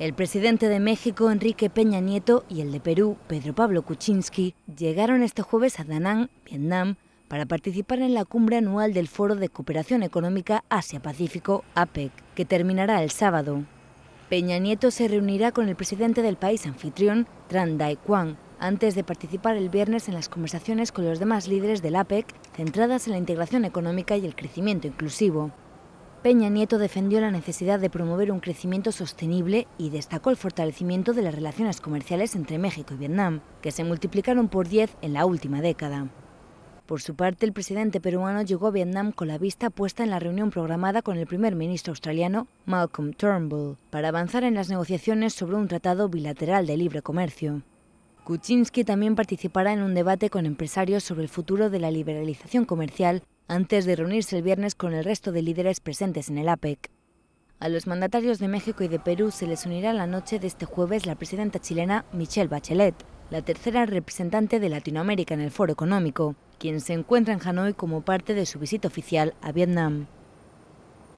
El presidente de México, Enrique Peña Nieto, y el de Perú, Pedro Pablo Kuczynski, llegaron este jueves a Danang, Vietnam, para participar en la cumbre anual del Foro de Cooperación Económica Asia-Pacífico, APEC, que terminará el sábado. Peña Nieto se reunirá con el presidente del país anfitrión, Tran Dai Quang, antes de participar el viernes en las conversaciones con los demás líderes del APEC centradas en la integración económica y el crecimiento inclusivo. Peña Nieto defendió la necesidad de promover un crecimiento sostenible y destacó el fortalecimiento de las relaciones comerciales entre México y Vietnam, que se multiplicaron por 10 en la última década. Por su parte, el presidente peruano llegó a Vietnam con la vista puesta en la reunión programada con el primer ministro australiano Malcolm Turnbull para avanzar en las negociaciones sobre un tratado bilateral de libre comercio. Kuczynski también participará en un debate con empresarios sobre el futuro de la liberalización comercial antes de reunirse el viernes con el resto de líderes presentes en el APEC. A los mandatarios de México y de Perú se les unirá la noche de este jueves la presidenta chilena Michelle Bachelet, la tercera representante de Latinoamérica en el Foro Económico, quien se encuentra en Hanoi como parte de su visita oficial a Vietnam.